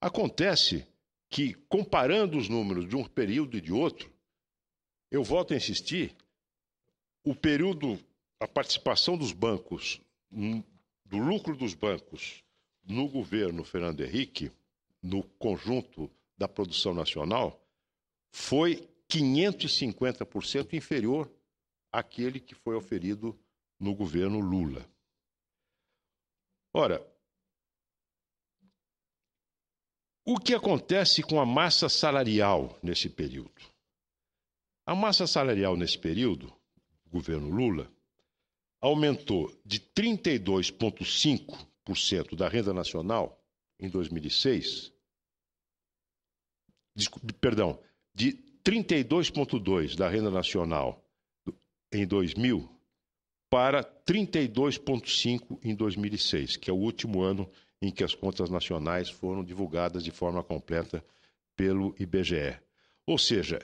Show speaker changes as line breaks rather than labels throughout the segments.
Acontece que, comparando os números de um período e de outro, eu volto a insistir, o período, a participação dos bancos, hum, do lucro dos bancos no governo Fernando Henrique, no conjunto da produção nacional, foi 550% inferior àquele que foi oferido no governo Lula. Ora, O que acontece com a massa salarial nesse período? A massa salarial nesse período, governo Lula, aumentou de 32,5% da renda nacional em 2006, perdão, de 32,2% da renda nacional em 2000 para 32,5% em 2006, que é o último ano em que as contas nacionais foram divulgadas de forma completa pelo IBGE. Ou seja,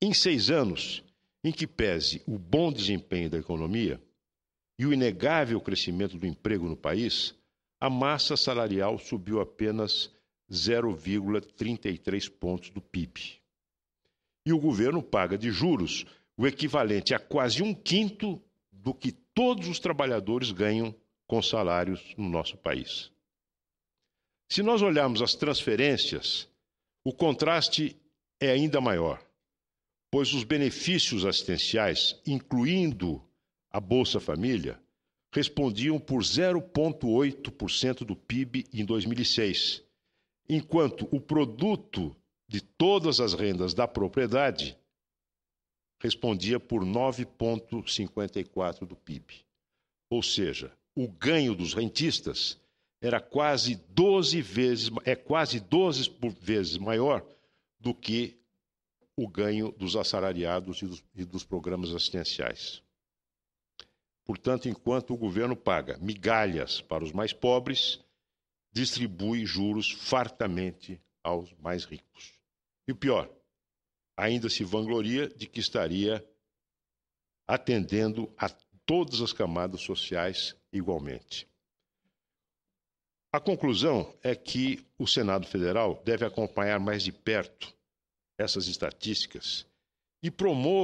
em seis anos, em que pese o bom desempenho da economia e o inegável crescimento do emprego no país, a massa salarial subiu apenas 0,33 pontos do PIB. E o governo paga de juros o equivalente a quase um quinto do que todos os trabalhadores ganham com salários no nosso país. Se nós olharmos as transferências, o contraste é ainda maior, pois os benefícios assistenciais, incluindo a Bolsa Família, respondiam por 0,8% do PIB em 2006, enquanto o produto de todas as rendas da propriedade respondia por 9,54% do PIB. Ou seja, o ganho dos rentistas era quase 12 vezes, é quase 12 vezes maior do que o ganho dos assalariados e dos, e dos programas assistenciais. Portanto, enquanto o governo paga migalhas para os mais pobres, distribui juros fartamente aos mais ricos. E o pior, ainda se vangloria de que estaria atendendo a todas as camadas sociais igualmente. A conclusão é que o Senado Federal deve acompanhar mais de perto essas estatísticas e promover